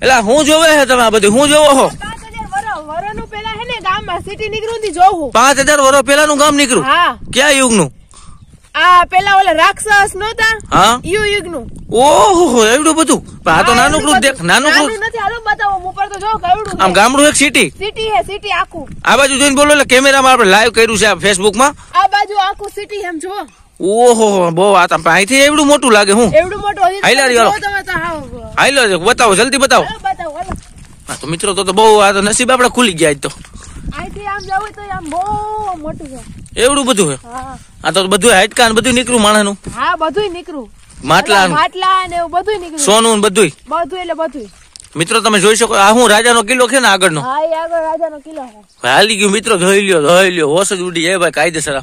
એટલે હું જોવે છે તમે આ બધું હું જોવો છો પાંચ હજાર વર્ષ પેલા નું ગામ નીકળ્યું ક્યાં યુગ નું આ પેલા ઓલા રાક્ષસ નતા હા યુ યુગ નું ઓહો એવડું બધું આ તો નાનું દેખ નાનું નથી આમ ગામડું એક સિટી સિટી હે સિટી આખું આ બાજુ જોઈને બોલો એટલે કેમેરામાં આપણે લાઈવ કર્યું છે આ ફેસબુક માં આ બાજુ આખું સિટી એમ જો ઓહો બહુ આ તો અહીંથી એવડું મોટું લાગે હું એવડું મોટું હાઈલારી તમે તો હાલો બતાવો જલ્દી બતાવો હા તો મિત્રો તો બહુ આ તો નસીબ આપડે ખુલી ગયા તો એવડું બધું હે હા તો બધું હાટકા ને બધું નીકળ્યું માણસનું હા બધું નીકળ્યું માટલા માટલા ને એવું બધું નીકળ્યું સોનું બધું બધું એટલે બધું મિત્રો તમે જોઈ શકો આ હું રાજાનો કિલ્લો છે ને આગળનો હા એ આગળ રાજાનો હાલી ગયું મિત્રો ધોઈ લ્યો ધોઈ લ્યો હોશ જ ઉડી એ ભાઈ કાયદેસર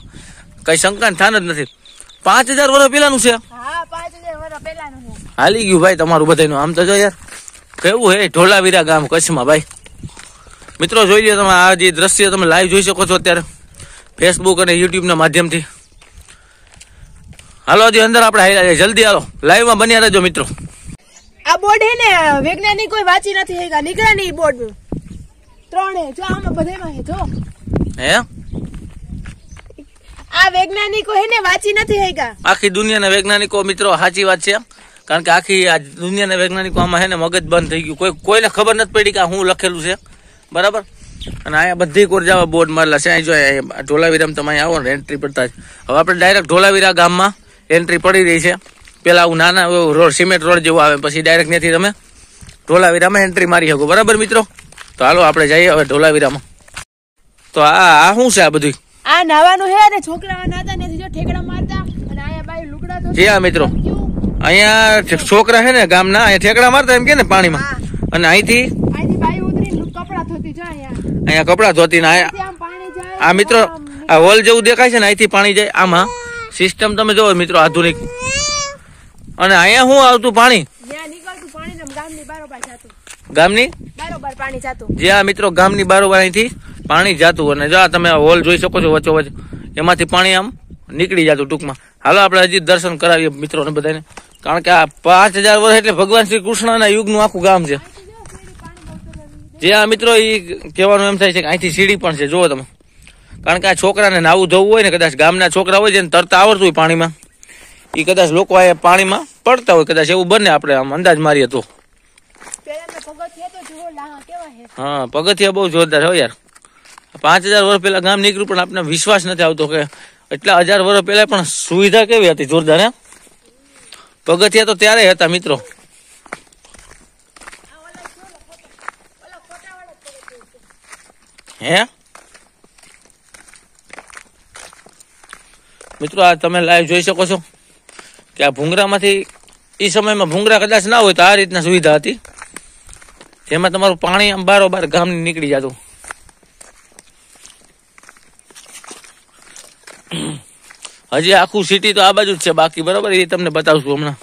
કઈ શંકા થાન જ નથી પાંચ હજાર વર્ષ પેલાનું છે પાંચ હજાર વર્ષ પેલાનું હાલી ગયું ભાઈ તમારું બધાનું આમ તો જો યાર કેવું હે ઢોલાવીરા ગામ કચ્છમાં ભાઈ મિત્રો જોઈ લો તમે આ જે દ્રશ્ય તમે લાઈવ જોઈ શકો છો અત્યારે ફેસબુક અને યુટ્યુબના માધ્યમથી હાલો હજી અંદર આપણે હાલ્યા જઈએ જલ્દી હાલો લાઈવમાં બન્યા રહેજો મિત્રો આ બોર્ડ હે ને વૈજ્ઞાનિક કોઈ વાંચી નથી હેગા નીકળ્યા નહીં બોર્ડ ત્રણે જો આમાં બધામાં હે જો હે આ વૈજ્ઞાનિકો હે ને વાંચી નથી હેગા આખી દુનિયાના વૈજ્ઞાનિકો મિત્રો સાચી વાત છે કારણ કે આખી આ દુનિયાના વૈજ્ઞાનિકો આમાં છે ને મગજ બંધ થઈ ગયું કોઈ કોઈને ખબર નથી પડી કે હું લખેલું છે બરાબર અને અહીંયા બધી કોરજાવા બોર્ડ મારેલા છે અહીં જો ઢોલાવીરામ તમે અહીંયા આવો ને એન્ટ્રી પડતા જ હવે આપણે ડાયરેક્ટ ઢોલાવીરા ગામમાં એન્ટ્રી પડી રહી છે પેલા આવું નાના રોડ સિમેન્ટ રોડ જેવું આવે પછી ડાયરેક્ટ નથી તમે ઢોલાવીરામાં એન્ટ્રી મારી શકો બરાબર મિત્રો તો હાલો આપણે જઈએ હવે ઢોલાવીરામાં તો આ આ શું છે આ બધું આ નાવાનું છે અને છોકરાઓ નાતા નથી જો ઠેકડા મારતા અને આયા બાઈ લુકડા તો જી હા મિત્રો અહીંયા છોકરા છે ને ગામના અહીંયા ઠેકડા મારતા એમ કે ને પાણીમાં અને અહીંથી અહીંયા કપડા ધોતી ને આ મિત્રો આ હોલ જેવું દેખાય છે ને અહીંથી પાણી જાય આમાં સિસ્ટમ તમે જોવો મિત્રો આધુનિક અને અહીંયા શું આવતું પાણી ગામની જે આ મિત્રો ગામની બારોબાર અહીંથી પાણી જાતું અને જો તમે હોલ જોઈ શકો છો વચ્ચો વચ્ચે એમાંથી પાણી આમ નીકળી જતું ટૂંકમાં હાલો આપણે હજી દર્શન કરાવીએ મિત્રોને બધાને કારણ કે આ પાંચ હજાર વર્ષ એટલે ભગવાન શ્રી કૃષ્ણના યુગનું આખું ગામ છે જે આ મિત્રો એ કહેવાનું એમ થાય છે કે અહીંથી સીડી પણ છે જુઓ તમે કારણ કે આ છોકરાને નાવું જવું હોય ને કદાચ ગામના છોકરા હોય જેને તરતા આવડતું હોય પાણીમાં એ કદાચ લોકો આ પાણીમાં પડતા હોય કદાચ એવું બને આપણે આમ અંદાજ મારીએ તો હા પગથિયા બહુ જોરદાર હો યાર પાંચ હજાર વર્ષ પહેલા ગામ નીકળ્યું પણ આપણે વિશ્વાસ નથી આવતો કે એટલા હજાર વર્ષ પહેલા પણ સુવિધા કેવી હતી જોરદાર હે પગથિયા તો ત્યારે હતા મિત્રો હે મિત્રો આ તમે લાઈવ જોઈ શકો છો કે આ ભૂંગરામાંથી એ સમયમાં ભૂંગરા કદાચ ના હોય તો આ રીતના સુવિધા હતી જેમાં તમારું પાણી આમ બારોબાર ગામની નીકળી જતું હજી આખું સિટી તો આ બાજુ જ છે બાકી બરાબર એ તમને બતાવશું હમણાં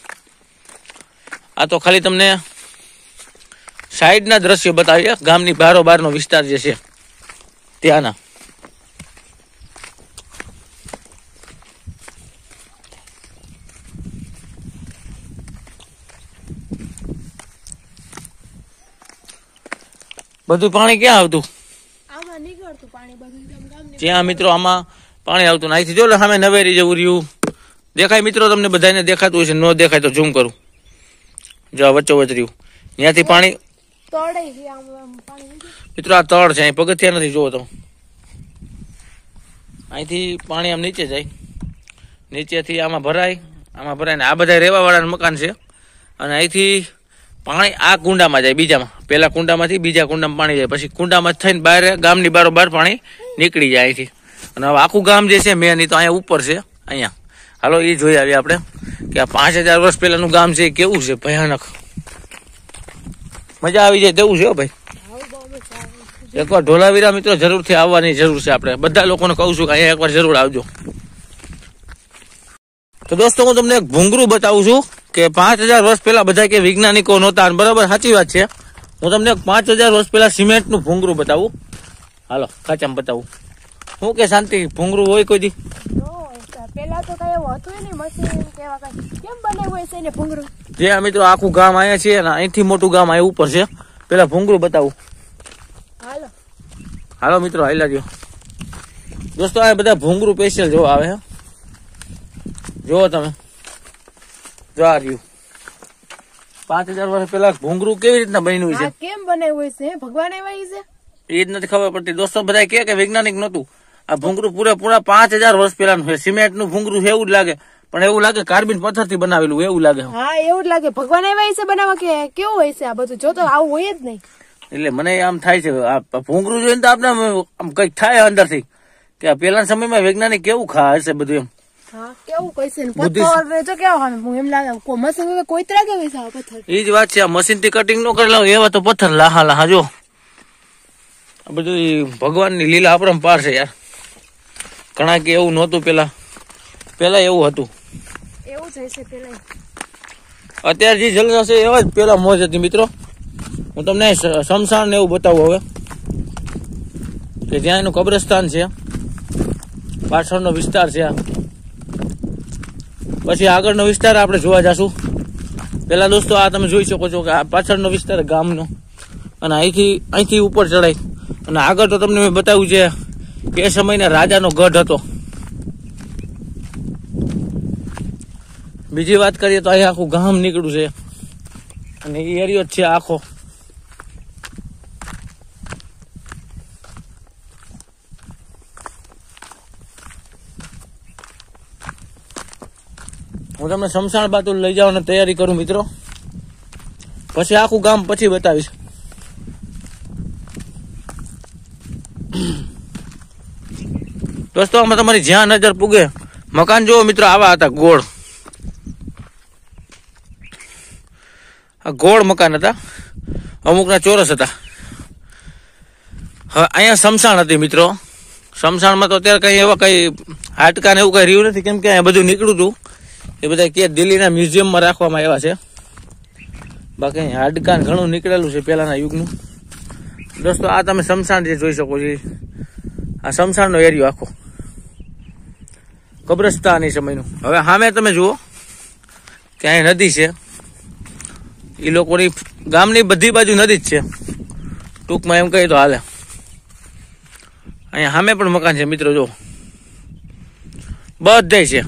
આ તો ખાલી તમને સાઈડના દ્રશ્યો બતાવીએ ગામની બારો બારનો વિસ્તાર જે છે ત્યાંના બધું પાણી ક્યાં આવતું જ્યાં મિત્રો આમાં પાણી આવતું અહીંથી જો સામે નવેરી જેવું રહ્યું દેખાય મિત્રો તમને બધાને દેખાતું હશે ન દેખાય તો ઝૂમ કરું જો આ વચ્ચો વચ રહ્યું ત્યાંથી પાણી મિત્રો આ તળ છે અહીં પગથિયા નથી જોવો તો અહીંથી પાણી આમ નીચે જાય નીચેથી આમાં ભરાય આમાં ભરાય ને આ બધા રહેવાવાળાનું મકાન છે અને અહીંથી પાણી આ કુંડામાં જાય બીજામાં પહેલાં કુંડામાંથી બીજા કુંડામાં પાણી જાય પછી કુંડામાં થઈને બહાર ગામની બારો બહાર પાણી નીકળી જાય અહીંથી અને હવે આખું ગામ જે છે મેન એ તો અહીંયા ઉપર છે અહીંયા હાલો એ જોઈ આવીએ આપણે કે આ પાંચ હજાર વર્ષ પહેલાનું ગામ છે કેવું છે ભયાનક મજા આવી જાય તેવું છે ભાઈ એકવાર ઢોલાવીરા મિત્રો જરૂરથી આવવાની જરૂર છે આપણે બધા લોકોને કહું છું કે અહીંયા એકવાર જરૂર આવજો તો દોસ્તો હું તમને એક ભૂંગરું બતાવું છું કે પાંચ હજાર વર્ષ પહેલાં બધા કે વૈજ્ઞાનિકો નહોતા બરાબર સાચી વાત છે હું તમને પાંચ હજાર વર્ષ પહેલાં સિમેન્ટનું ભૂંગરું બતાવું હાલો ખાચામાં બતાવું શું કે શાંતિ ભૂંગરું હોય કોઈ દી પેલા તો મિત્રો આખું ગામ અહીંયા છે અહીંથી મોટું ગામ અહીંયા ઉપર છે પેલા ભૂંગરું બતાવું હાલો મિત્રો હાલ લાગ્યો દોસ્તો આ બધા ભૂંગરું સ્પેશિયલ જોવા આવે હે જુઓ તમે જો આ રહ્યું પાંચ હજાર વર્ષ પેલા ભૂંગરું કેવી રીતના બન્યું છે કેમ બનાવ્યું છે ભગવાન એવા એ જ નથી ખબર પડતી દોસ્તો બધા કે વૈજ્ઞાનિક નતું આ ભૂંગરું પૂરા પાંચ હજાર વર્ષ પહેલાનું છે સિમેન્ટનું ભૂંગરું છે એવું જ લાગે પણ એવું લાગે કાર્બિન પથ્થર થી બનાવેલું એવું લાગે હા એવું લાગે ભગવાન એવા હશે બનાવવા કે કેવું હોય છે આ બધું જો તો આવું હોય જ નહીં એટલે મને આમ થાય છે આ ભૂંગરું જોઈને તો આપણે આમ કંઈક થાય અંદરથી કે પહેલાના સમયમાં વૈજ્ઞાનિક કેવું ખા હશે બધું એમ એ જ વાત છે આ મશીન થી કટિંગ નો કરેલા એવા તો પથ્થર લાહા લાહા જો બધું ભગવાનની લીલા અપરંપાર છે યાર ઘણા કે એવું નહોતું પેલા પેલા એવું હતું એવું જ હશે અત્યારે જે જલસા છે એવા જ પેલા મોજ હતી મિત્રો હું તમને શમશાન ને એવું બતાવું હવે કે જ્યાં એનું કબ્રસ્તાન છે પાછળનો વિસ્તાર છે પછી આગળનો વિસ્તાર આપણે જોવા જશું પેલા દોસ્તો આ તમે જોઈ શકો છો કે આ પાછળનો વિસ્તાર ગામનો અને અહીંથી અહીંથી ઉપર ચડાય અને આગળ તો તમને મેં બતાવ્યું છે એ સમયના રાજાનો ગઢ હતો બીજી વાત કરીએ તો અહીં આખું ગામ નીકળ્યું છે અને એ એરિયો જ છે આખો હું તમને શમશાન બાજુ લઈ જવાની તૈયારી કરું મિત્રો પછી આખું ગામ પછી બતાવીશ દોસ્તો આમાં તમારી જ્યાં નજર પૂગે મકાન જુઓ મિત્રો આવા હતા ગોળ આ ગોળ મકાન હતા અમુકના ચોરસ હતા હવે અહીંયા સમસાણ હતી મિત્રો સમસાણમાં તો અત્યારે કંઈ એવા કંઈ હાટકા એવું કંઈ રહ્યું નથી કેમ કે અહીંયા બધું નીકળ્યું હતું એ બધા કે દિલ્હીના મ્યુઝિયમમાં રાખવામાં આવ્યા છે બાકી હાડકા ઘણું નીકળેલું છે પહેલાંના યુગનું દોસ્તો આ તમે સમસાણ જે જોઈ શકો છો આ સમસાણનો એરિયો આખો કબ્રસ્તાની સમયનું હવે સામે તમે જુઓ ત્યાં નદી છે એ લોકોની ગામની બધી બાજુ નદી જ છે ટૂંકમાં એમ કહીએ તો હાલે અહીંયા સામે પણ મકાન છે મિત્રો જો બધાય છે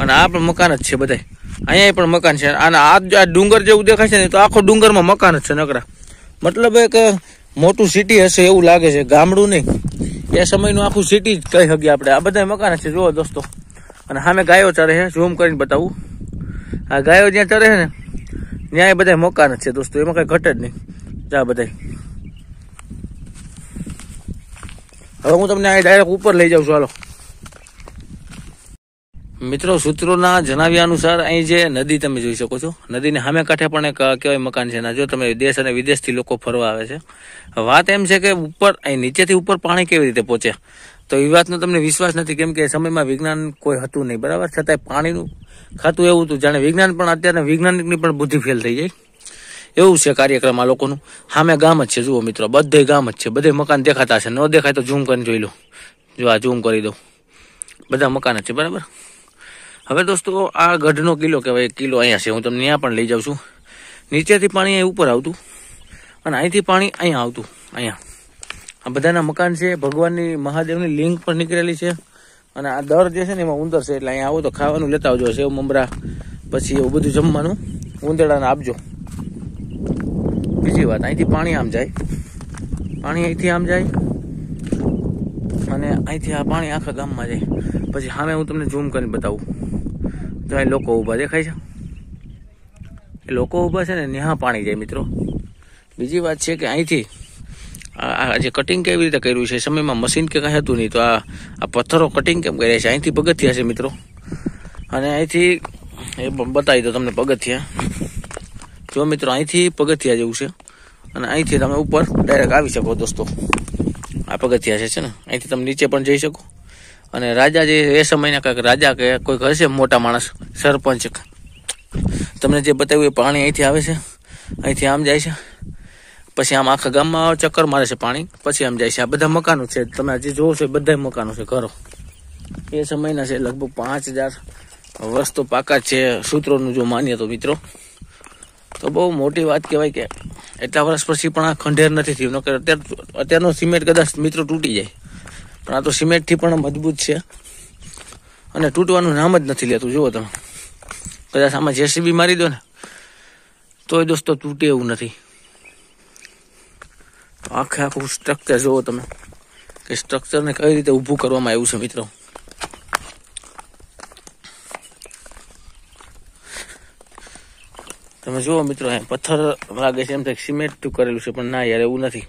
અને આ પણ મકાન જ છે બધાય અહીંયા પણ મકાન છે અને આ આ ડુંગર જેવું દેખાય છે ને તો આખો ડુંગરમાં મકાન જ છે નકરા મતલબ એક મોટું સિટી હશે એવું લાગે છે ગામડું નહીં એ સમયનું આખું સિટી જ કહી શકીએ આપણે આ બધા મકાન છે જુઓ દોસ્તો અને સામે ગાયો ચરે છે ઝૂમ કરીને બતાવું આ ગાયો જ્યાં ચરે છે ને ત્યાં એ બધા મકાન છે દોસ્તો એમાં કઈ ઘટે જ નહીં જા બધા હવે હું તમને આ ડાયરેક્ટ ઉપર લઈ જાઉં છું હાલો મિત્રો સૂત્રોના જણાવ્યા અનુસાર અહીં જે નદી તમે જોઈ શકો છો નદીને સામે કાંઠે પણ એક કહેવાય મકાન છે જો તમે દેશ અને વિદેશથી લોકો ફરવા આવે છે વાત એમ છે કે ઉપર અહીં નીચેથી ઉપર પાણી કેવી રીતે પહોંચે તો એ વાતનો તમને વિશ્વાસ નથી કેમ કે સમયમાં વિજ્ઞાન કોઈ હતું નહીં બરાબર છતાંય પાણીનું ખાતું એવું હતું જાણે વિજ્ઞાન પણ અત્યારના વૈજ્ઞાનિકની પણ બુદ્ધિ ફેલ થઈ જાય એવું છે કાર્યક્રમ આ લોકોનું સામે ગામ જ છે જુઓ મિત્રો બધે ગામ જ છે બધે મકાન દેખાતા છે ન દેખાય તો ઝૂમ કરીને જોઈ લો જો આ ઝૂમ કરી દઉં બધા મકાન જ છે બરાબર હવે દોસ્તો આ ગઢનો કિલ્લો કહેવાય કિલ્લો અહીંયા છે હું તમને ત્યાં પણ લઈ જાઉં છું નીચેથી પાણી અહીં ઉપર આવતું અને અહીંથી પાણી અહીંયા આવતું અહીંયા આ બધાના મકાન છે ભગવાનની મહાદેવની લિંક પણ નીકળેલી છે અને આ દર જે છે ને એમાં ઉંદર છે એટલે અહીંયા આવો તો ખાવાનું લેતા આવજો સેવ મમરા પછી એવું બધું જમવાનું ઉંદરડાને આપજો બીજી વાત અહીંથી પાણી આમ જાય પાણી અહીંથી આમ જાય અને અહીંથી આ પાણી આખા ગામમાં જાય પછી સામે હું તમને ઝૂમ કરીને બતાવું તો અહીં લોકો ઊભા દેખાય છે એ લોકો ઊભા છે ને ન્યા પાણી જાય મિત્રો બીજી વાત છે કે અહીંથી આ જે કટિંગ કેવી રીતે કર્યું છે સમયમાં મશીન કે કાંઈ હતું નહીં તો આ પથ્થરો કટિંગ કેમ કર્યા છે અહીંથી પગથિયા છે મિત્રો અને અહીંથી એ બતાવી દો તમને પગથિયા જો મિત્રો અહીંથી પગથિયા જેવું છે અને અહીંથી તમે ઉપર ડાયરેક્ટ આવી શકો દોસ્તો આ પગથિયા છે ને અહીંથી તમે નીચે પણ જઈ શકો અને રાજા જે એ સમયના કાંઈક રાજા કે કોઈક હશે મોટા માણસ સરપંચ તમને જે બતાવ્યું એ પાણી અહીંથી આવે છે અહીંથી આમ જાય છે પછી આમ આખા ગામમાં ચક્કર મારે છે પાણી પછી આમ જાય છે આ બધા મકાનો છે તમે હજી જોવો છો એ બધા મકાનો છે ઘરો એ સમયના છે લગભગ પાંચ હજાર વર્ષ તો પાકા છે સૂત્રોનું જો માનીએ તો મિત્રો તો બહુ મોટી વાત કહેવાય કે એટલા વર્ષ પછી પણ આ ખંડેર નથી થયું નકર અત્યારે અત્યારનો સિમેન્ટ કદાચ મિત્રો તૂટી જાય પણ આ તો સિમેન્ટથી પણ મજબૂત છે અને તૂટવાનું નામ જ નથી લેતું જુઓ તમે કદાચ આમાં જેસીબી મારી દો ને તોય દોસ્તો તૂટે એવું નથી આખે આખું સ્ટ્રક્ચર જુઓ તમે કે સ્ટ્રક્ચરને કઈ રીતે ઊભું કરવામાં આવ્યું છે મિત્રો તમે જુઓ મિત્રો અહીં પથ્થર લાગે છે એમ થાય સિમેન્ટ સિમેન્ટનું કરેલું છે પણ ના યાર એવું નથી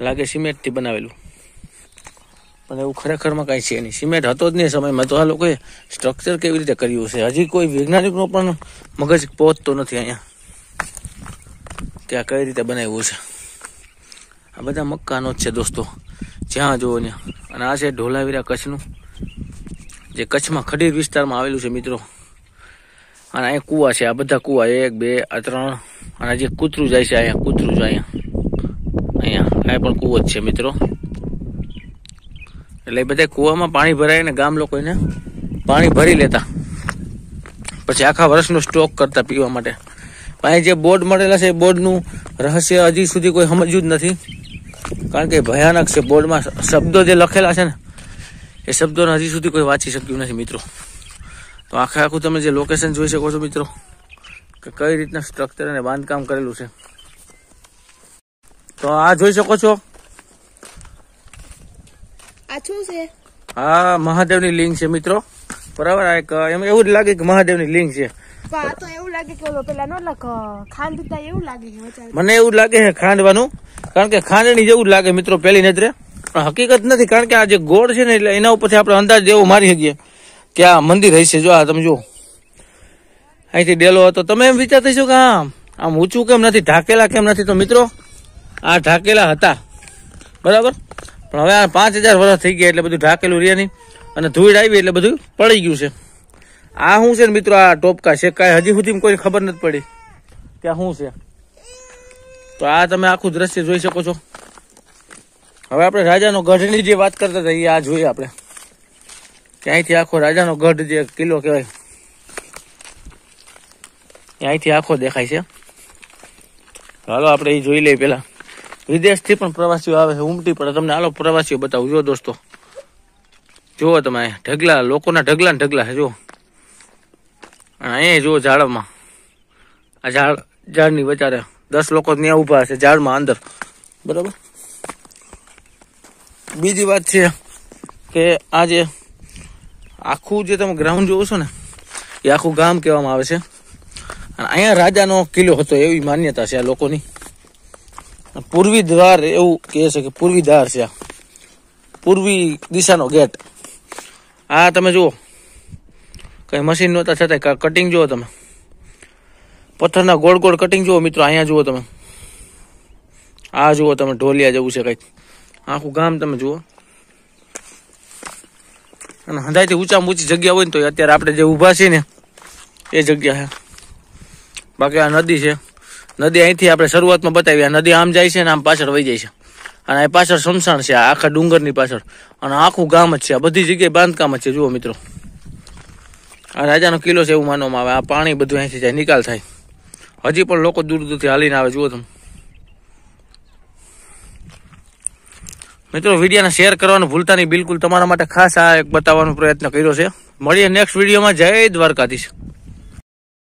લાગે સિમેન્ટથી બનાવેલું પણ એવું ખરેખરમાં કાંઈ છે નહીં સિમેન્ટ હતો જ નહીં સમયમાં તો આ લોકોએ સ્ટ્રક્ચર કેવી રીતે કર્યું છે હજી કોઈ વૈજ્ઞાનિકનો પણ મગજ પહોંચતો નથી અહીંયા કે આ કઈ રીતે બનાવ્યું છે આ બધા મક્કાનો જ છે દોસ્તો જ્યાં જુઓ ને અને આ છે ઢોલાવીરા કચ્છનું જે કચ્છમાં ખડીર વિસ્તારમાં આવેલું છે મિત્રો અને અહીંયા કૂવા છે આ બધા કૂવા એક બે આ ત્રણ અને જે કૂતરું જાય છે અહીંયા કૂતરું જ અહીંયા અહીંયા અહીંયા પણ કૂવો જ છે મિત્રો એટલે બધા કૂવામાં પાણી ભરાય ને ગામ લોકો એને પાણી ભરી લેતા પછી આખા વર્ષનો સ્ટોક કરતા પીવા માટે અહીંયા જે બોર્ડ મળેલા છે એ બોર્ડનું રહસ્ય હજી સુધી કોઈ સમજ્યું જ નથી કારણ કે ભયાનક છે બોર્ડમાં શબ્દો જે લખેલા છે ને એ શબ્દોને હજી સુધી કોઈ વાંચી શક્યું નથી મિત્રો તો આખે આખું તમે જે લોકેશન જોઈ શકો છો મિત્રો કે કઈ રીતના સ્ટ્રક્ચર અને બાંધકામ કરેલું છે તો આ જોઈ શકો છો હા મહાદેવની લિંગ છે મિત્રો બરાબર એક એમ એવું જ લાગે કે મહાદેવની લિંગ છે મને એવું લાગે છે ખાંડવાનું કારણ કે ખાંડણી જેવું જ લાગે મિત્રો પહેલી નજરે હકીકત નથી કારણ કે આ જે ગોળ છે ને એટલે એના ઉપરથી આપણે અંદાજ એવો મારી શકીએ કે આ મંદિર હશે જો આ તમે જુઓ અહીંથી ડેલો હતો તમે એમ વિચાર થઈશું કે આમ આમ ઊંચું કેમ નથી ઢાકેલા કેમ નથી તો મિત્રો આ ઢાકેલા હતા બરાબર પણ હવે આ પાંચ હજાર વર્ષ થઈ ગયા એટલે બધું ઢાકેલું રહ્યા નહીં અને ધૂળ આવી એટલે બધું પડી ગયું છે આ શું છે ને મિત્રો આ ટોપકા છે કાંઈ હજી સુધી કોઈ ખબર નથી પડી ત્યાં શું છે તો આ તમે આખું દ્રશ્ય જોઈ શકો છો હવે આપણે રાજાનો ગઢની જે વાત કરતા હતા એ આ જોઈએ આપણે ક્યાંયથી આખો રાજાનો ગઢ જે કિલ્લો કહેવાય ત્યાંથી આખો દેખાય છે હાલો આપણે એ જોઈ લઈએ પહેલાં વિદેશથી પણ પ્રવાસીઓ આવે છે ઉમટી પડે તમને હાલો પ્રવાસીઓ બતાવું જો દોસ્તો જુઓ તમે ઢગલા લોકોના ઢગલા ઢગલા છે જુઓ અહીંયા જુઓ ઝાડમાં આ ઝાડ ઝાડની વચારે દસ લોકો ત્યાં ઊભા હશે ઝાડમાં અંદર બરાબર બીજી વાત છે કે આ જે આખું જે તમે ગ્રાઉન્ડ જોવો છો ને એ આખું ગામ કહેવામાં આવે છે અને અહીંયા રાજાનો કિલ્લો હતો એવી માન્યતા છે આ લોકોની પૂર્વી દ્વાર એવું કહે છે કે પૂર્વી દ્વાર છે આ પૂર્વી દિશાનો ગેટ આ તમે જુઓ કંઈ મશીન નહોતા છતાં કટિંગ જુઓ તમે પથ્થરના ગોળ ગોળ કટિંગ જુઓ મિત્રો અહીંયા જુઓ તમે આ જુઓ તમે ઢોલિયા જવું છે કંઈક આખું ગામ તમે જુઓ અને હંધાઈથી ઊંચામાં ઊંચી જગ્યા હોય ને તો અત્યારે આપણે જે ઊભા છીએ ને એ જગ્યા છે બાકી આ નદી છે નદી અહીંથી આપણે શરૂઆતમાં બતાવી આ નદી આમ જાય છે ને આમ પાછળ વહી જાય છે અને આ પાછળ સમસાણ છે આખા ડુંગરની પાછળ અને આખું ગામ જ છે આ બધી જગ્યાએ બાંધકામ જ છે જુઓ મિત્રો આ રાજાનો કિલ્લો છે એવું માનવામાં આવે આ પાણી બધું અહીંથી જાય નિકાલ થાય હજી પણ લોકો દૂર દૂરથી હાલીને આવે જુઓ તમે મિત્રો વિડીયોને શેર કરવાનું ભૂલતા નહીં બિલકુલ તમારા માટે ખાસ આ એક બતાવવાનો પ્રયત્ન કર્યો છે મળીએ નેક્સ્ટ વિડીયોમાં જય દ્વારકાધીશ